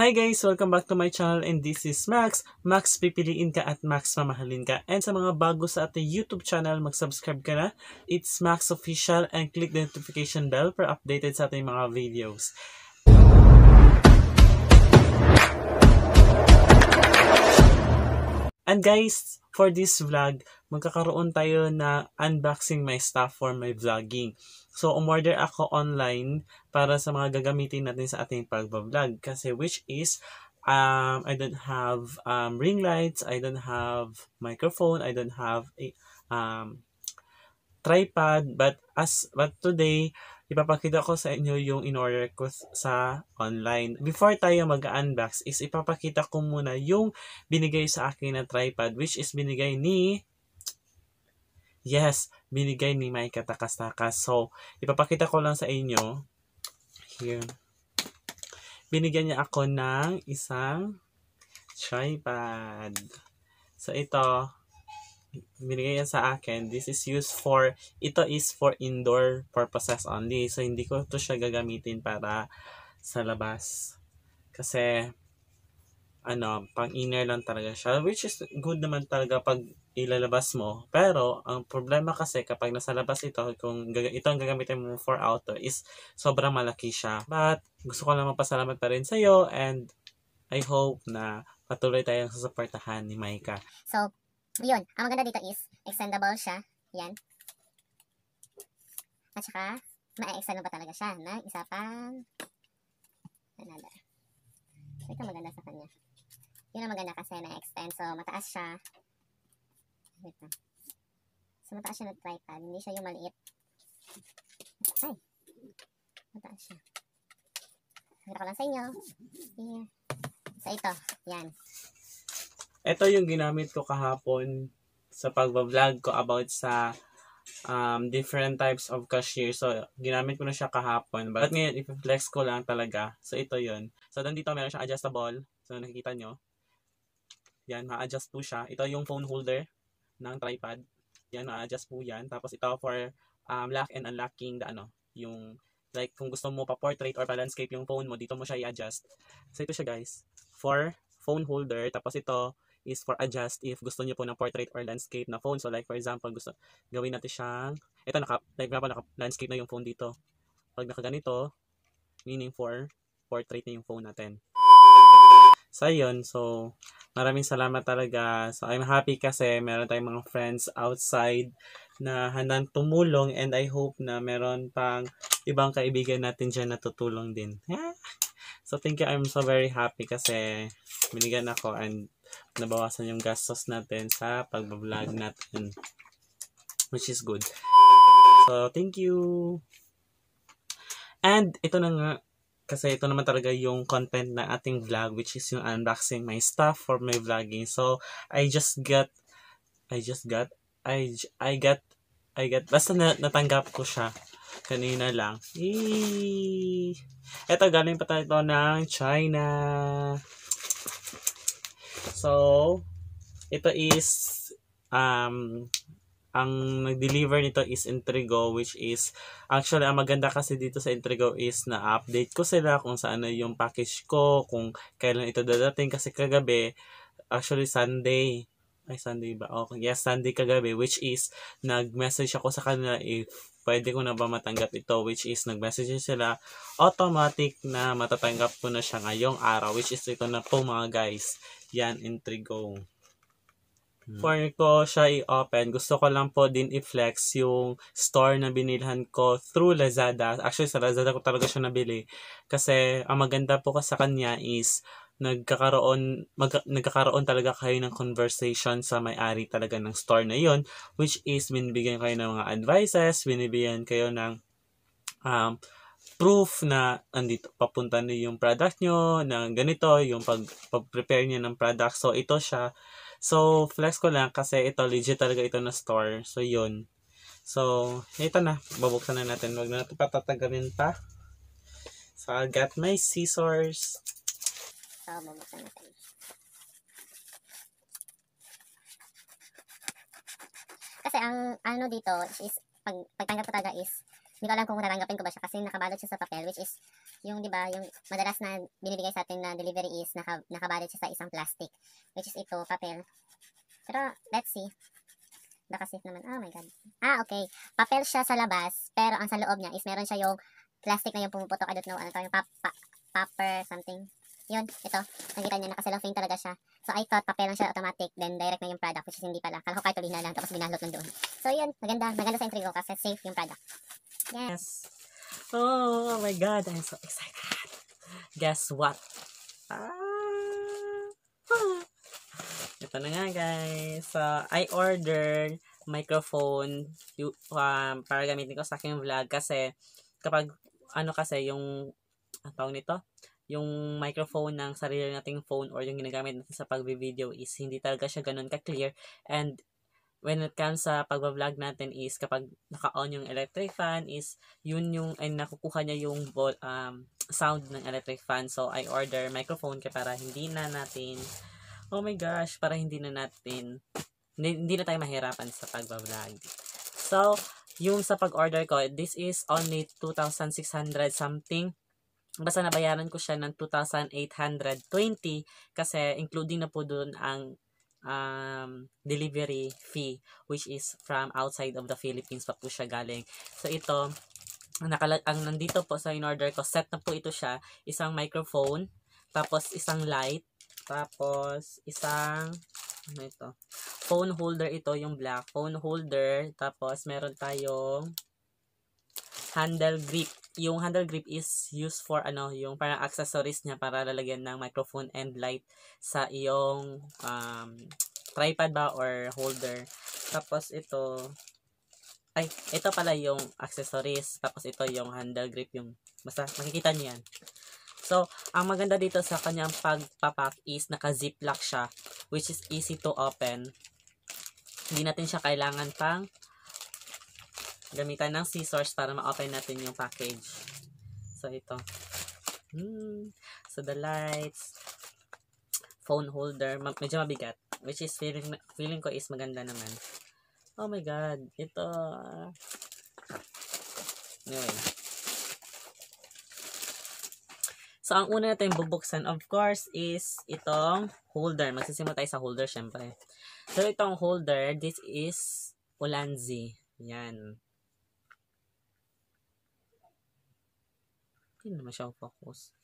Hi guys! Welcome back to my channel and this is Max. Max, pipiliin ka at Max mamahalin ka. And sa mga bago sa ating YouTube channel, mag-subscribe ka na. It's Max Official and click the notification bell para updated sa ating mga videos. And guys, for this vlog, magkakaroon tayo na unboxing my stuff for my vlogging. So, umorder ako online para sa mga gagamitin natin sa ating pag-vlog. Kasi which is, um, I don't have um, ring lights, I don't have microphone, I don't have a, um, tripod but as but today ipapakita ko sa inyo yung in-order ko sa online. Before tayo mag-unbox is ipapakita ko muna yung binigay sa akin na tripod which is binigay ni Yes, binigay ni Mike takas So, ipapakita ko lang sa inyo. Here. Binigyan niya ako ng isang tripod. So, ito, binigay yan sa akin. This is used for, ito is for indoor purposes only. So, hindi ko to siya gagamitin para sa labas. Kasi, ano, pang inner lang talaga siya. Which is good naman talaga pag ilalabas mo. Pero, ang problema kasi kapag nasa labas ito, kung ito ang gagamitin mo for outdoor is sobrang malaki siya. But, gusto ko lang magpasalamat pa rin sa'yo and I hope na patuloy tayong susuportahan ni Maika. So, yun, ang maganda dito is, extendable siya. Yan. At saka, ma-extend pa talaga siya na isa pang another. So, ito maganda sa kanya. Yun ang maganda kasi na-extend. So, mataas siya. Wait na. So, mataas siya na tripod. Hindi siya yung maliit. Ay! Mataas siya. Hanggang ko lang sa inyo. Yeah. So, ito. Yan. Ito yung ginamit ko kahapon sa pagbablog ko about sa um, different types of cashier. So, ginamit ko na siya kahapon. But ngayon, i-flex ko lang talaga. So, ito yon So, dito meron siyang adjustable. So, nakikita nyo. Yan, ma-adjust po siya. Ito yung phone holder ng tripod. Yan, ma-adjust po yan. Tapos, ito for um, lock and unlocking the ano, yung like kung gusto mo pa-portrait or pa-landscape yung phone mo, dito mo siya i-adjust. So, ito siya guys. For phone holder. Tapos, ito is for adjust if gusto niyo po ng portrait or landscape na phone. So like for example, gusto gawin natin siyang, ito naka, like pa naka landscape na yung phone dito. Pag naka ganito, meaning for portrait na yung phone natin. So, ayun. So, maraming salamat talaga. So, I'm happy kasi meron tayong mga friends outside na handang tumulong and I hope na meron pang ibang kaibigan natin dyan na tutulong din. so, thank you. I'm so very happy kasi binigyan ako and nabawasan yung gastos natin sa pagbablog natin. Which is good. So, thank you! And, ito na nga, kasi ito naman talaga yung content ng ating vlog, which is yung unboxing my stuff for my vlogging. So, I just got, I just got, I, I got, I got, basta na, natanggap ko siya kanina lang. Yay! Ito, galing pa tayo ng China. So, ito is um, ang nag-deliver nito is Intrigo which is actually ang maganda kasi dito sa Intrigo is na-update ko sila kung saan na yung package ko, kung kailan ito dadating kasi kagabi actually Sunday ay Sunday ba? Okay, yes, Sunday kagabi which is nag-message ako sa kanila if eh, pwede ko na ba matanggap ito which is nag-message sila automatic na matatanggap ko na siya ngayong araw which is ito na po mga guys yan, Intrigo. Before ko hmm. siya i-open, gusto ko lang po din i-flex yung store na binilhan ko through Lazada. Actually, sa Lazada ko talaga siya nabili. Kasi, ang maganda po kasi sa kanya is, nagkakaroon mag, nagkakaroon talaga kayo ng conversation sa may-ari talaga ng store na yon which is binibigyan kayo ng mga advices, binibigyan kayo ng um, proof na andito papunta na yung product nyo na ganito yung pag pag-prepare niya ng product so ito siya so flex ko lang kasi ito legit talaga ito na store so yun so ito na babuksan na natin wag na natin patatagalin pa so I got my scissors so babuksan natin kasi ang ano dito is pag pagtanggap ko talaga is hindi ko alam kung tatanggapin ko ba siya kasi nakabalot siya sa papel which is yung 'di ba, yung madalas na binibigay sa atin na delivery is naka, nakabalot siya sa isang plastic which is ito papel. Pero let's see. Baka safe naman. Oh my god. Ah, okay. Papel siya sa labas pero ang sa loob niya is meron siya yung plastic na yung pumuputok. I don't know. Ano tawag yung paper something. Yun, ito. Nakita niya, nakaselofane talaga siya. So, I thought papel lang siya automatic, then direct na yung product, which is hindi pala. Kala ko cartolina lang, tapos binalot lang doon. So, yun, maganda. Maganda sa entry kasi safe yung product. Yes. Oh, my God. I'm so excited. Guess what? Ah, ah. Ito na nga guys. So, I ordered microphone um, para gamitin ko sa aking vlog kasi kapag ano kasi yung tawag nito yung microphone ng sarili nating phone or yung ginagamit natin sa pagbi-video is hindi talaga siya ganun ka-clear and when it comes sa pagbablog natin is kapag naka-on yung electric fan is yun yung ay nakukuha niya yung vol, um, sound ng electric fan. So I order microphone kaya para hindi na natin oh my gosh, para hindi na natin hindi, hindi na tayo mahirapan sa pagbablog. So, yung sa pag-order ko, this is only 2,600 something. Basta nabayaran ko siya ng 2,820 kasi including na po doon ang um, delivery fee which is from outside of the Philippines pa po siya galing. So ito, nakala- ang nandito po sa in-order ko, set na po ito siya, isang microphone, tapos isang light, tapos isang ano ito? Phone holder ito yung black phone holder, tapos meron tayong handle grip. Yung handle grip is used for ano, yung parang accessories niya para lalagyan ng microphone and light sa iyong um, tripod ba or holder. Tapos ito, ay, ito pala yung accessories. Tapos ito yung handle grip, yung, basta makikita niyo yan. So, ang maganda dito sa kanyang pagpapak is naka-ziplock siya, which is easy to open. Hindi natin siya kailangan pang gamitan ng scissors para ma-open natin yung package. So, ito. Hmm. So, the lights, phone holder, ma medyo mabigat. Which is, feeling, feeling ko is maganda naman. Oh my God. Ito. Anyway. So, ang una natin bubuksan, of course, is itong holder. Magsisimula tayo sa holder, syempre. So, itong holder, this is Ulanzi. Yan. hindi naman siya focus.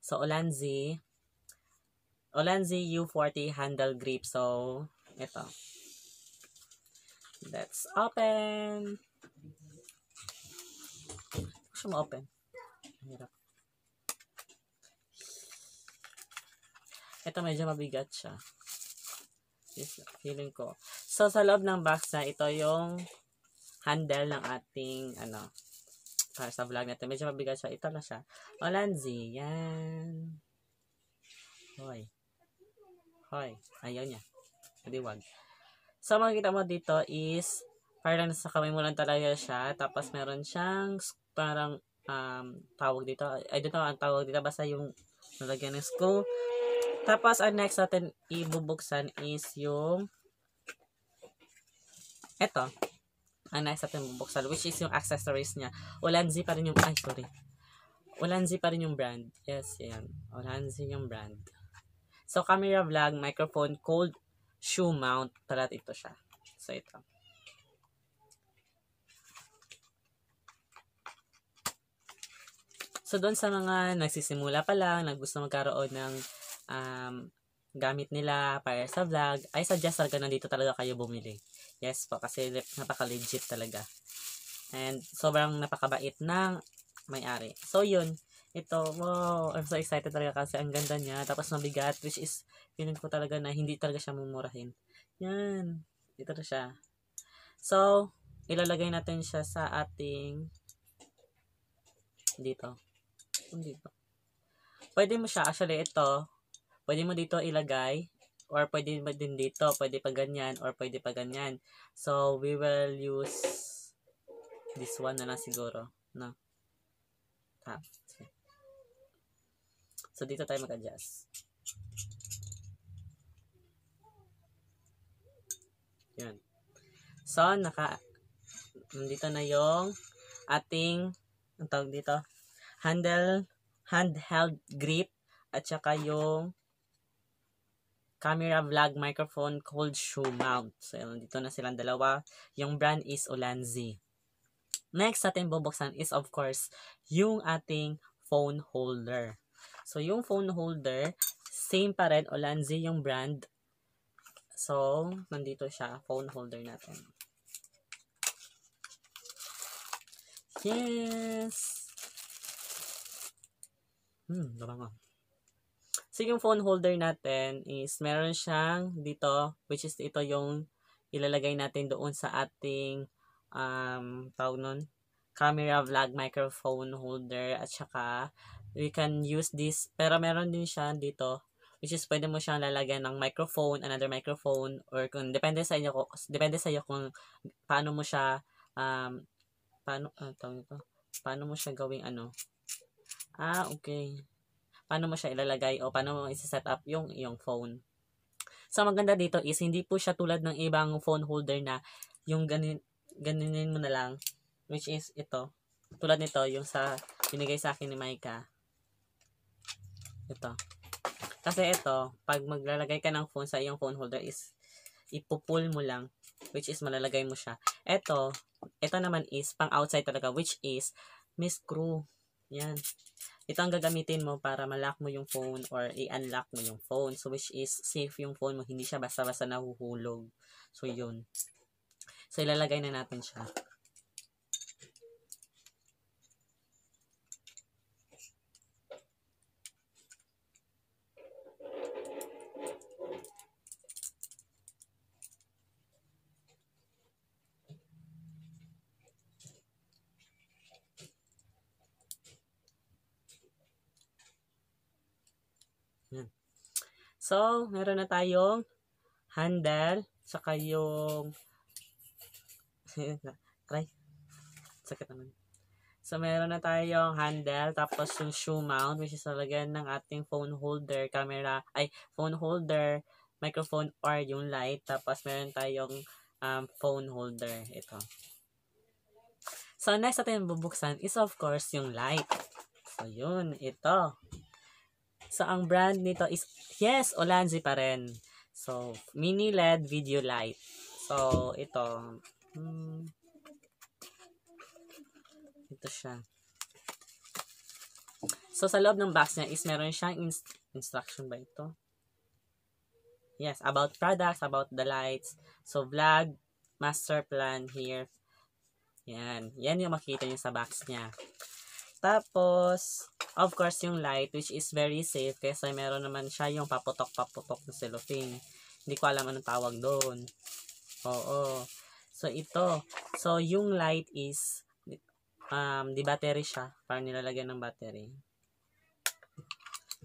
So, Olanzi. Olanzi U40 handle grip. So, ito. Let's open. Gusto mo open? Hirap. Ito medyo mabigat siya. Yes, feeling ko. So, sa loob ng box na, ito yung handle ng ating, ano, para sa vlog natin. Medyo mabigat siya. Ito na siya. Olanzi. Yan. Hoy. Hoy. Ayaw niya. Hindi wag. So, makikita mo dito is parang nasa kamay mo lang talaga siya. Tapos, meron siyang parang um, tawag dito. I don't know ang tawag dito. Basta yung nalagyan ng screw. Tapos, ang next natin ibubuksan is yung eto ang nais natin bubuksan, which is yung accessories niya. Olanzi pa rin yung, ay, sorry. Olanzi pa rin yung brand. Yes, yan. Olanzi yung brand. So, camera vlog, microphone, cold shoe mount. Parat ito siya. So, ito. So, doon sa mga nagsisimula pa lang, naggusto magkaroon ng um, gamit nila para sa vlog, I suggest talaga nandito talaga kayo bumili. Yes po, kasi napaka-legit talaga. And sobrang napakabait ng may-ari. So yun, ito, wow, I'm so excited talaga kasi ang ganda niya. Tapos mabigat, which is, feeling ko talaga na hindi talaga siya mumurahin. Yan, ito na siya. So, ilalagay natin siya sa ating dito. Dito. Pwede mo siya, actually, ito, pwede mo dito ilagay or pwede ba din dito, pwede pa ganyan, or pwede pa ganyan. So, we will use this one na lang siguro, no? Tap. So, dito tayo mag-adjust. Yan. So, naka, nandito na yung ating, ang tawag dito, handle, handheld grip, at saka yung camera, vlog, microphone, cold shoe mount. So, dito na silang dalawa. Yung brand is Olanzi. Next ating bubuksan is of course yung ating phone holder. So, yung phone holder, same pa rin, Olanzi yung brand. So, nandito siya, phone holder natin. Yes! Hmm, daba mo. So, yung phone holder natin is meron siyang dito, which is ito yung ilalagay natin doon sa ating um, tawag nun, camera vlog microphone holder at saka we can use this pero meron din siya dito which is pwede mo siyang lalagyan ng microphone, another microphone or kung depende sa inyo ko, depende sa iyo kung paano mo siya um paano uh, tawag nito, paano mo siya gawing ano. Ah, okay paano mo siya ilalagay o paano mo i-set up yung iyong phone. So, maganda dito is, hindi po siya tulad ng ibang phone holder na yung ganin, ganinin mo na lang, which is ito. Tulad nito, yung sa binigay sa akin ni Micah. Ito. Kasi ito, pag maglalagay ka ng phone sa iyong phone holder is ipupull mo lang which is malalagay mo siya. Ito, ito naman is pang outside talaga which is may screw. Yan. Ito ang gagamitin mo para malock mo yung phone or i-unlock mo yung phone. So, which is safe yung phone mo. Hindi siya basta-basta nahuhulog. So, yun. So, ilalagay na natin siya. So, meron na tayong handle, saka yung try. Sakit naman. So, meron na tayong handle, tapos yung shoe mount, which is talaga ng ating phone holder, camera, ay, phone holder, microphone, or yung light. Tapos, meron tayong um, phone holder. Ito. So, next natin bubuksan is, of course, yung light. So, yun. Ito. So, ang brand nito is, yes, Olanzi pa rin. So, mini LED video light. So, ito. Hmm, ito siya. So, sa loob ng box niya is meron siyang inst instruction ba ito? Yes, about products, about the lights. So, vlog, master plan here. Yan. Yan yung makita niyo sa box niya. Tapos, of course, yung light, which is very safe kasi meron naman siya yung paputok-paputok na cellophane. Hindi ko alam anong tawag doon. Oo. So, ito. So, yung light is, um, di battery siya. Parang nilalagyan ng battery.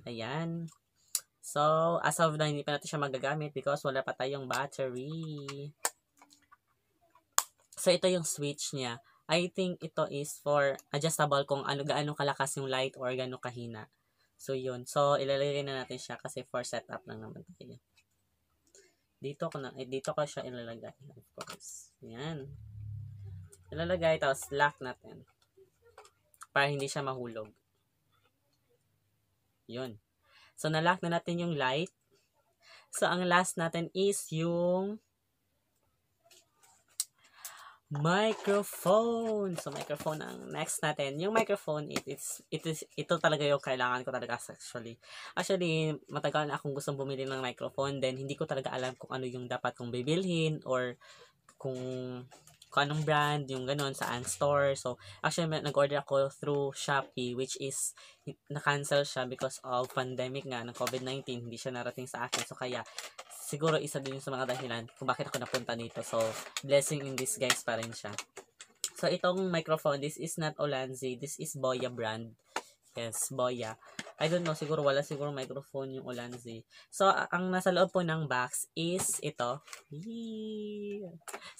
Ayan. So, as of now, hindi pa natin siya magagamit because wala pa tayong battery. So, ito yung switch niya. I think ito is for adjustable kung ano gaano kalakas yung light or gaano kahina. So, yun. So, ilalagay na natin siya kasi for setup lang naman tayo. Dito ko na, eh, dito ko siya ilalagay. Of course. Yan. Ilalagay, tapos lock natin. Para hindi siya mahulog. Yun. So, nalock na natin yung light. So, ang last natin is yung microphone. So, microphone ang next natin. Yung microphone, it, it's, it is, ito talaga yung kailangan ko talaga actually. Actually, matagal na akong gustong bumili ng microphone. Then, hindi ko talaga alam kung ano yung dapat kong bibilhin or kung, kung anong brand, yung ganun, saan store. So, actually, nag-order ako through Shopee, which is, na-cancel siya because of pandemic nga, ng COVID-19. Hindi siya narating sa akin. So, kaya, siguro isa din sa mga dahilan kung bakit ako napunta dito. So, blessing in this guys pa rin siya. So, itong microphone, this is not Olanzi. This is Boya brand. Yes, Boya. I don't know, siguro wala siguro microphone yung Olanzi. So, ang nasa loob po ng box is ito. Yee!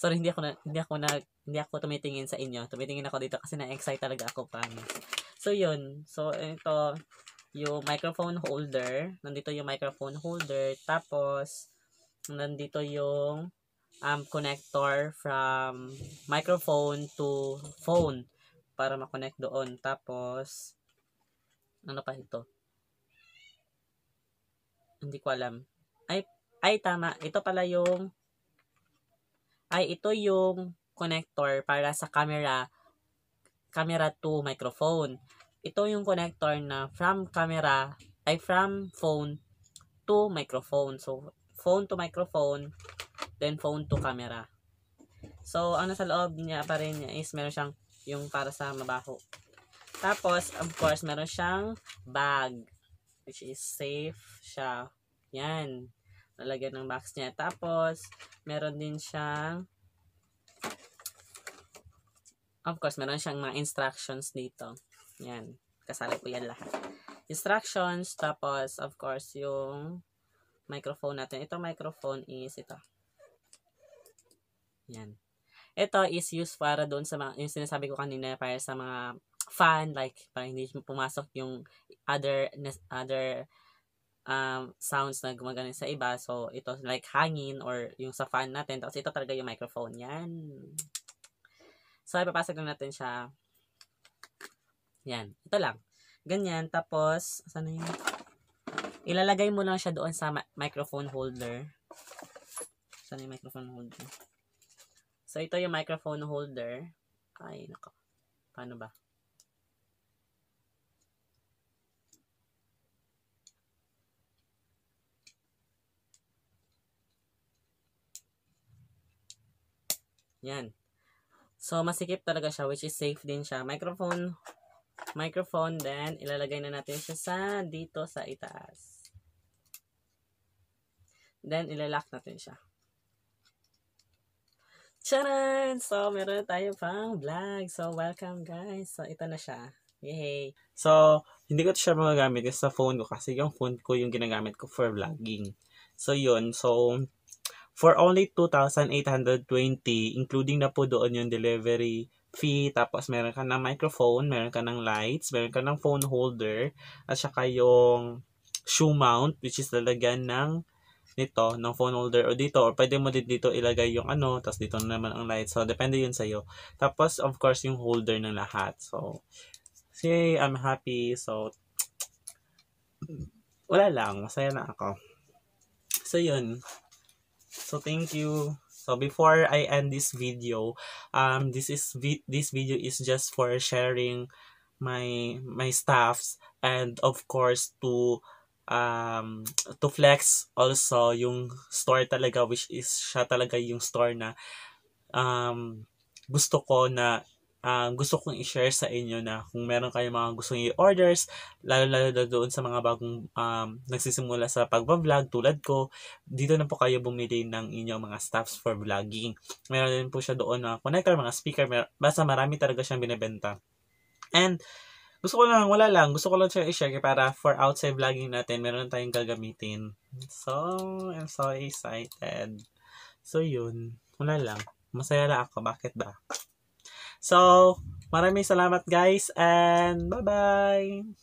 Sorry, hindi ako na, hindi ako na, hindi ako tumitingin sa inyo. Tumitingin ako dito kasi na-excite talaga ako, promise. So, yun. So, ito, yung microphone holder. Nandito yung microphone holder. Tapos, nandito yung um, connector from microphone to phone para makonect doon. Tapos, ano pa ito? Hindi ko alam. Ay, ay tama. Ito pala yung, ay ito yung connector para sa camera, camera to microphone. Ito yung connector na from camera, ay from phone to microphone. So, phone to microphone, then phone to camera. So, ang nasa loob niya pa rin niya is meron siyang yung para sa mabaho. Tapos, of course, meron siyang bag, which is safe siya. Yan. Nalagyan ng box niya. Tapos, meron din siyang of course, meron siyang mga instructions dito. Yan. Kasali ko yan lahat. Instructions, tapos, of course, yung microphone natin. Ito microphone is ito. Yan. Ito is used para doon sa mga, yung sinasabi ko kanina, para sa mga fan, like, para hindi pumasok yung other, other um, sounds na gumagana sa iba. So, ito like hangin or yung sa fan natin. Tapos ito talaga yung microphone. Yan. So, ipapasag na natin siya. Yan. Ito lang. Ganyan. Tapos, sana yung... Ilalagay mo lang siya doon sa microphone holder. Saan yung microphone holder? So, ito yung microphone holder. Ay, nako. Paano ba? Yan. So, masikip talaga siya, which is safe din siya. Microphone, microphone, then ilalagay na natin siya sa dito sa itaas. Then, ilalock natin siya. Charan! So, meron tayo pang vlog. So, welcome guys. So, ito na siya. Yay! So, hindi ko siya magagamit sa phone ko kasi yung phone ko yung ginagamit ko for vlogging. So, yun. So, for only 2,820 including na po doon yung delivery fee. Tapos, meron ka ng microphone, meron ka ng lights, meron ka ng phone holder, at saka yung shoe mount which is lalagyan ng nito, ng phone holder o dito, or pwede mo din dito ilagay yung ano, tapos dito naman ang light. So, depende yun sa'yo. Tapos, of course, yung holder ng lahat. So, yay, I'm happy. So, wala lang, masaya na ako. So, yun. So, thank you. So before I end this video, um this is vi- this video is just for sharing my my staffs and of course to um, to flex also yung store talaga which is siya talaga yung store na um, gusto ko na um, gusto kong i-share sa inyo na kung meron kayo mga gusto nyo orders, lalo-lalo na doon sa mga bagong um, nagsisimula sa pagbablog tulad ko, dito na po kayo bumili ng inyong mga stuffs for vlogging. Meron din po siya doon mga connector, mga speaker, mer- basta marami talaga siyang binibenta. And gusto ko lang, wala lang. Gusto ko lang siya i-share para for outside vlogging natin, meron tayong gagamitin. So, I'm so excited. So, yun. Wala lang. Masaya na ako. Bakit ba? So, maraming salamat guys and bye-bye!